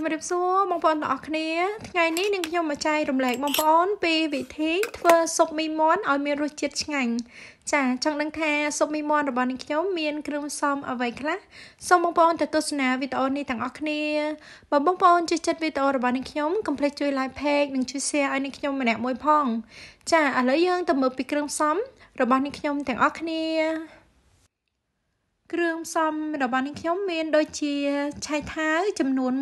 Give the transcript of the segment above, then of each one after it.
ជំរាបសួរបងប្អូនទាំងអស់គ្នាថ្ងៃនេះនឹងខ្ញុំមកចែករំលែកបងប្អូនពីវិធីធ្វើស៊ុបមីមាន់ឲ្យមានរសជាតិឆ្ងាញ់ចា ចង់ដឹងថាស៊ុបមីមាន់របស់នឹងខ្ញុំមានគ្រឿងផ្សំអ្វីខ្លះសូមបងប្អូនទៅទស្សនាវីដេអូនេះទាំងអស់គ្នាបើបងប្អូនចូលចិត្តវីដេអូរបស់នឹងខ្ញុំកុំភ្លេចជួយ like page និងជួយ share ឲ្យនឹងខ្ញុំម្នាក់មួយផង ចាឥឡូវយើងទៅមើលពីគ្រឿងផ្សំរបស់នឹងខ្ញុំទាំងអស់គ្នាគ្រឿងផ្សំរបស់នាងខ្ញុំមានដូចជាឆៃថាវចំនួន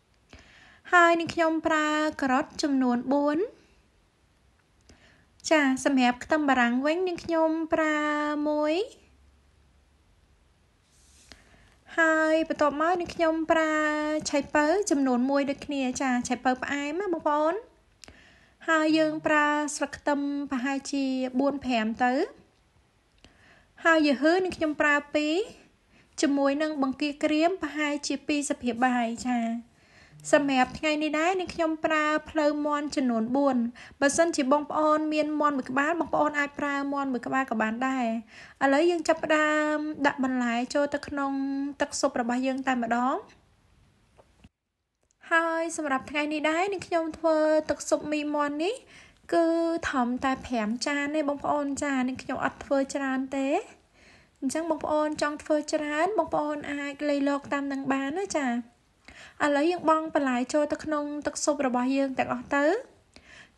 1ហើយនាងខ្ញុំប្រើការ៉ុតចំនួន4ចាសម្រាប់ខ្ទឹមបារាំងវិញនាងខ្ញុំប្រើ1ហើយបន្ទាប់មកនាងខ្ញុំប្រើឆៃប៉ូវចំនួន1ដូចគ្នាចាឆៃប៉ូវផ្អែមណាបងប្អូនហើយយើងប្រើស្លឹកខ្ទឹមប្រហែលជា4 5ទៅហើយ Yahoo នឹងខ្ញុំប្រើ2ជាមួយនឹងបង្គាក្រៀមប្រហែលជា2សភាបាយចាសម្រាប់ថ្ងៃនេះដែរនឹងខ្ញុំប្រើផ្លូវមន់ចំនួន4បើសិនជាបងប្អូនមានមន់មួយក្បាលបងប្អូនអាចប្រើមន់មួយក្បាលក៏បានដែរឥឡូវយើងចាប់ផ្ដើម ដាក់បន្លែចូលទៅក្នុងទឹកស៊ុបរបស់យើងតែម្ដង ហើយសម្រាប់ថ្ងៃនេះដែរនឹងខ្ញុំធ្វើ ទឹកស៊ុបមីមន់នេះគឺធំតែ5ចានទេបងប្អូនចានេះខ្ញុំអត់ធ្វើច្រើនទេអញ្ចឹងបងប្អូនចង់ធ្វើច្រើន បងប្អូនអាចលេខលោកតាមនឹងបានណាចាឥឡូវយើងបង បន្លែចូលទៅក្នុងទឹកស៊ុបរបស់យើងទាំងអស់ទៅ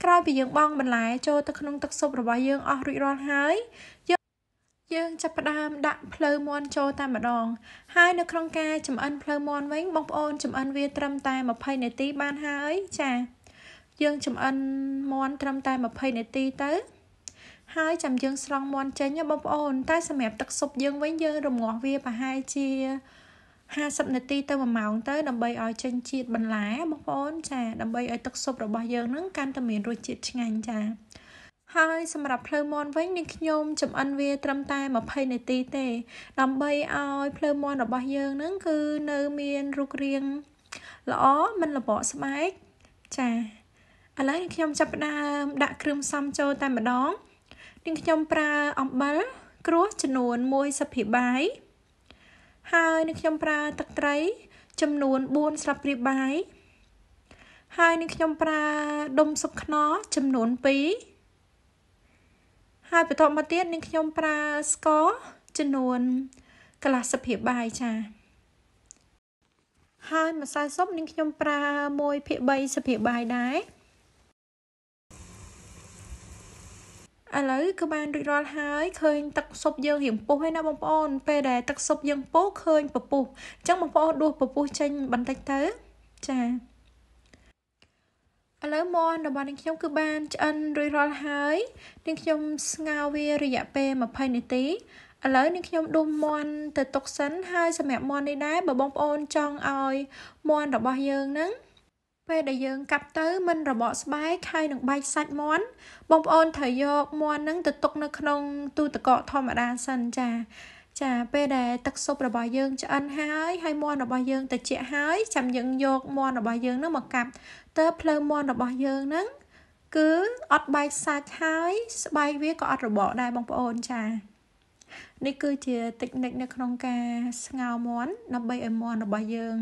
ក្រោយពីយើងបងបន្លែចូលទៅក្នុងទឹកស៊ុបរបស់យើងអស់រួចរាល់ហើយយើងយើងចាប់ផ្ដើមដាក់ភ្លើមន់ចូលតែម្ដង ហើយនៅក្នុងការចំអិនភ្លើមន់វិញបងប្អូនចំអិនវាត្រឹមតែ20នាទីបានហើយចា៎យើងចំអិនមាន់ត្រឹមតែ20នាទីទៅហើយចាំយើងស្រង់មាន់ចេញបងប្អូនតែសម្រាប់ទឹកស៊ុបយើងវិញយើងរងាស់វាប្រហែលជា50នាទីទៅ1ម៉ោងទៅ ដើម្បីឲ្យចេញជាតិបន្លែបងប្អូនចាដើម្បីឲ្យទឹកស៊ុបរបស់យើងនឹងកាន់តែមានរសជាតិឆ្ងាញ់ចាហើយសម្រាប់ភ្លើមន់វិញនាងខ្ញុំចំអិនវាត្រឹមតែ20នាទីទេដើម្បីឲ្យភ្លើមន់របស់យើងនឹងគឺនៅមានរូបរាងល្អមិនលបកស្បែកចាឥឡូវខ្ញុំចាប់ផ្ដើមដាក់គ្រឿងផ្សំចូលតែម្ដងនឹងខ្ញុំប្រើអំបិលគ្រួសចំនួន1ស្លាបព្រាបាយហើយនឹងខ្ញុំប្រើទឹកត្រី ចំនួន4ស្លាបព្រាបាយហើយនឹងខ្ញុំប្រើដុំស៊ុបខ្នុរចំនួន2ហើយបន្តមកទៀតនឹងខ្ញុំប្រើស្ករចំនួនកន្លះស្លាបព្រាបាយចា៎ហើយម្សៅស៊ុបនឹងខ្ញុំប្រើ1ភាគ3ស្លាបព្រាបាយដែរឥឡូវក៏បានរួចរាល់ហើយឃើញទឹកស៊ុបយើងរៀងពុះហើយណាបងប្អូនពេលដែលទឹកស៊ុបយើងពុះឃើញពពុះអញ្ចឹងបងប្អូនដួសពពុះចេញបន្តិចទៅចាឥឡូវមន់របស់នាងខ្ញុំគឺបានឆ្អិនរួចរាល់ហើយនាងខ្ញុំស្ងោរវារយៈពេល20នាទីឥឡូវនាងខ្ញុំដុំមន់ទៅទុកសិនហើយសម្រាប់មន់នេះដែរបើបងប្អូនចង់ឲ្យ មន់របស់យើងហ្នឹងពេលដែលយើងកាប់ទៅមិនរបកស្បែកហើយនឹងបែកសាច់មាន់បងប្អូនត្រូវយកមាន់នឹងទៅទុកនៅក្នុងទូទឹកកកធម្មតាសិនចា ចា ពេលដែលទឹកស៊ុបរបស់យើងឆ្អិនហើយហើយមាន់របស់យើងត្រជាក់ហើយចាំយើងយកមាន់របស់យើងនឹងមកកាប់តើភ្លើមាន់របស់យើងនឹងគឺអត់បែកសាច់ហើយស្បែកវាក៏អត់របកដែរបងប្អូនចានេះគឺជាតិចនិចនៅក្នុងការស្ងោរមាន់ដើម្បីឲ្យមាន់របស់យើង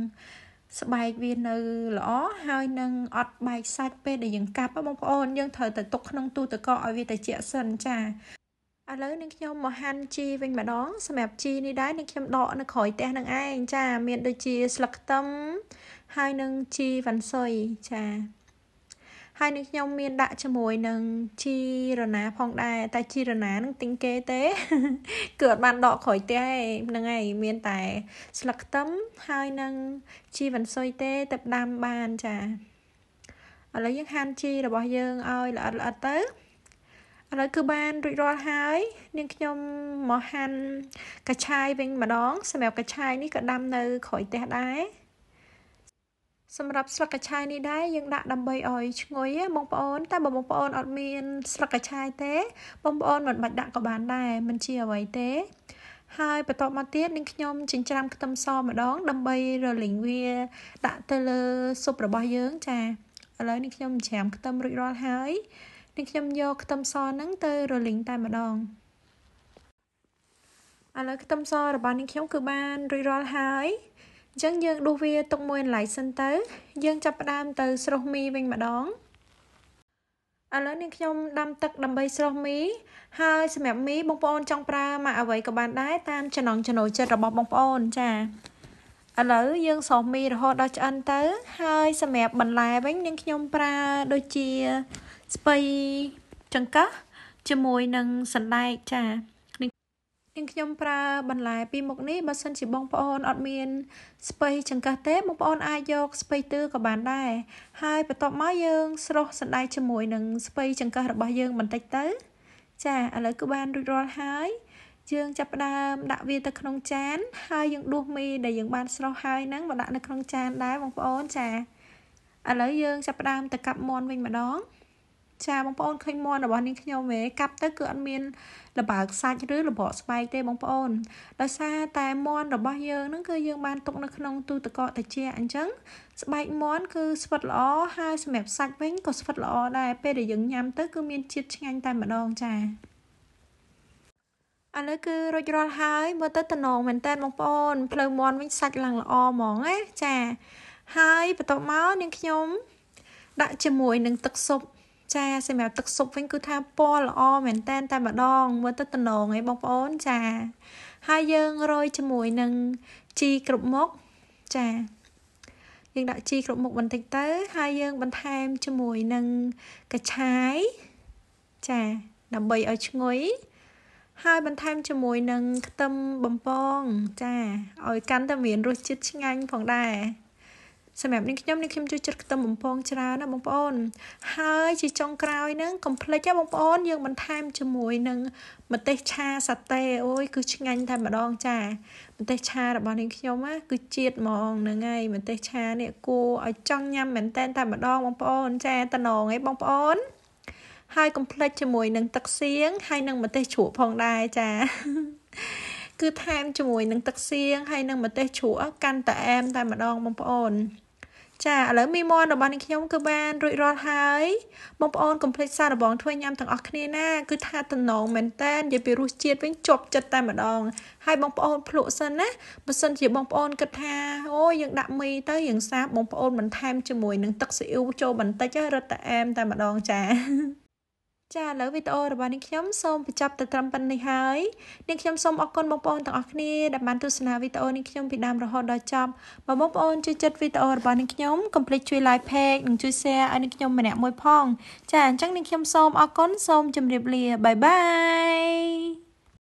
ស្បែកវានៅល្អហើយនឹងអត់បែកសាច់ពេលដែលយើងកាប់បងប្អូនយើងត្រូវតែទុកក្នុងទូទឹកកកឲ្យវាត្រជាក់សិនចាឥឡូវនឹងខ្ញុំមកហាន់ជីវិញម្ដង សម្រាប់ជីនេះដែរនឹងខ្ញុំដកនៅក្រោយផ្ទះនឹងឯងចា មានដូចជាស្លឹកខ្ទឹមហើយនឹងជីវ៉ាន់ស៊ុយចាហើយនឹងខ្ញុំមានដាក់ជាមួយនឹងជីរណាផងដែរតែជីរណានឹងទិញគេទេគឺអត់បានដកក្រោយផ្ទះទេហ្នឹងហើយមានតែ ស្លឹកខ្ទឹមហើយនឹងជីវ៉ាន់ស៊ុយទេទៅដាំបានចាឥឡូវយើងហាន់ជីរបស់យើងឲ្យល្អិតល្អិតទៅឥឡូវគឺបានរួចរាល់ហើយ នាងខ្ញុំមកហាន់កញ្ឆាយវិញម្ដង សម្រាប់កញ្ឆាយនេះក៏ដាំនៅក្រោយផ្ទះដែរសម្រាប់ស្លឹកកញ្ឆាយនេះដែរយើងដាក់ដើម្បីឲ្យឈ្ងុយណាបងប្អូនតែបងប្អូនអត់មាន ស្លឹកកញ្ឆាយទេបងប្អូនមិនបាច់ដាក់ក៏បានដែរមិនជាអ្វីទេ ហើយបន្ទាប់មកទៀតនឹងខ្ញុំចិញ្ច្រាំខ្ទឹមសម្ដង ដើម្បីរលីងវាដាក់ទៅលើស៊ុបរបស់យើង ចាឥឡូវនេះខ្ញុំចិញ្ច្រាំខ្ទឹមរួចរាល់ហើយនឹងខ្ញុំយកខ្ទឹមសហ្នឹងទៅរលីងតែម្ដងឥឡូវខ្ទឹមសរបស់នឹងខ្ញុំគឺបានរួចរាល់ហើយអញ្ចឹងយើងដួសវាទុកមួយកន្លែងសិនទៅ យើងចាប់ផ្ដើមទៅស្រុះមីវិញម្ដងឥឡូវនេះខ្ញុំដាំទឹកដើម្បីស្រុះមី ហើយសម្រាប់មីបងប្អូនចង់ប្រើមកអ្វីក៏បានដែរតាមចំណង់ចំណូលចិត្តរបស់បងប្អូនចាឥឡូវយើងស្រុះមីរហូតដល់ឆ្អិនទៅហើយសម្រាប់បន្លែវិញនាងខ្ញុំប្រើដូចជាស្ពៃចង្កឹះជាមួយនឹងសណ្ដែកចានាងខ្ញុំប្រើបន្លែពីមុខនេះបើសិនជាបងប្អូនអត់មានស្ពៃចង្កឹះទេបងប្អូនអាចយក ស្ពៃទឺក៏បានដែរហើយបន្ទាប់មកយើងស្រុះសណ្ដែកជាមួយនឹងស្ពៃចង្កឹះរបស់យើងបន្តិចទៅ ចាឥឡូវគឺបានរួចរាល់ហើយយើងចាប់ផ្ដើមដាក់វាទៅក្នុងចានហើយយើងដួសមីដែលយើងបានស្រុះហើយហ្នឹងមកដាក់នៅក្នុងចានដែរបងប្អូនចាឥឡូវយើង ចាប់ផ្ដើមទៅកាប់មន់វិញម្ដងចាបងប្អូនឃើញមន់របស់នាងខ្ញុំហ៎កាប់ទៅគឺអត់មានលបើកសាច់ឬលបកស្បែកទេ បងប្អូនដោយសារតែមន់របស់យើងហ្នឹងគឺយើងបានទុក នៅក្នុងទូទឹកកកត្រជាអញ្ចឹងស្បែកមន់គឺស្វិតល្អហើយសម្រាប់សាច់វិញក៏ស្វិតល្អដែរពេលដែលយើងញ៉ាំ ទៅគឺមានជាតិឆ្ងាញ់តែម្ដងចាឥឡូវគឺរួចរាល់ហើយមើលទៅតំណងមែនតើបងប្អូនភ្លៅមន់វិញសាច់ឡើងល្អហ្មងណាចាហើយបន្ទាប់មកនាងខ្ញុំដាក់ជាមួយនឹងទឹកស៊ុបចាសម្រាប់ទឹកស៊ុបវិញគឺថាពណ៌ល្អមែនតែន តែម្ដងមើលទៅតំណងឯងបងប្អូនចាហើយយើងរោយជាមួយនឹងជីគ្រប់មុខចាយើងដាក់ជីគ្រប់មុខបន្តិចទៅហើយយើងបន្ថែមជាមួយនឹងកញ្ឆាយចាដើម្បីឲ្យឈ្ងុយហើយបន្ថែមជាមួយនឹងខ្ទឹមបំពង ចាឲ្យកាន់តែមានរសជាតិឆ្ងាញ់ផងដែរសម្រាប់នាងខ្ញុំនាងខ្ញុំជួយចិត្តខ្ទឹមបំពងច្រើនណាបងប្អូនហើយ ជាចុងក្រោយហ្នឹងកុំភ្លេចណាបងប្អូនយើងបន្ថែមជាមួយនឹងម្ទេសឆាសាតេអូយគឺឆ្ងាញ់តែម្ដងចាម្ទេសឆារបស់នាងខ្ញុំណាគឺជាតិហ្មងហ្នឹងហើយម្ទេសឆានេះគួរឲ្យចង់ញ៉ាំមែនតែតែម្ដងបងប្អូន ចាតំណងឯងបងប្អូនហើយកុំភ្លេចជាមួយនឹងទឹកសៀងហើយនឹងម្ទេសជ្រក់ផងដែរចា គឺថែមជាមួយនឹងទឹកសៀងហើយនឹងម្ទេសជ្រក់កាន់តែអែម តែម្ដងបងប្អូនចាឥឡូវមីមន់របស់នាងខ្ញុំគឺបានរួចរាល់ហើយបងប្អូនកុំភ្លេចសារបងធ្វើញ៉ាំទាំងអស់គ្នាណាគឺថាតំណងមែនតែននិយាយពីរសជាតិវិញជាប់ចិត្តតែម្ដងហើយបងប្អូនភ្លក់សិនណាបើសិនជាបងប្អូនគិតថាអូយើងដាក់មីទៅយើងសាបបងប្អូនបន្ថែមជាមួយនឹងទឹកស៊ីអ៊ីវចូលបន្តិចរត់តែអែមតែម្ដងចាចាឥឡូវវីដេអូរបស់នាងខ្ញុំសូមបញ្ចប់ទៅត្រឹមប៉ុណ្្នេះហើយនាងខ្ញុំសូមអរគុណបងប្អូនទាំងអស់គ្នាដែលបានទស្សនាវីដេអូនាងខ្ញុំពីដើមរហូតដល់ចប់បើបងប្អូនជួយចិត្តវីដេអូរបស់នាងខ្ញុំកុំភ្លេចជួយ like page និងជួយ share ឲ្យនាងខ្ញុំម្នាក់មួយផងចាអញ្ចឹងនាងខ្ញុំសូមអរគុណសូមជម្រាបលាបាយបាយ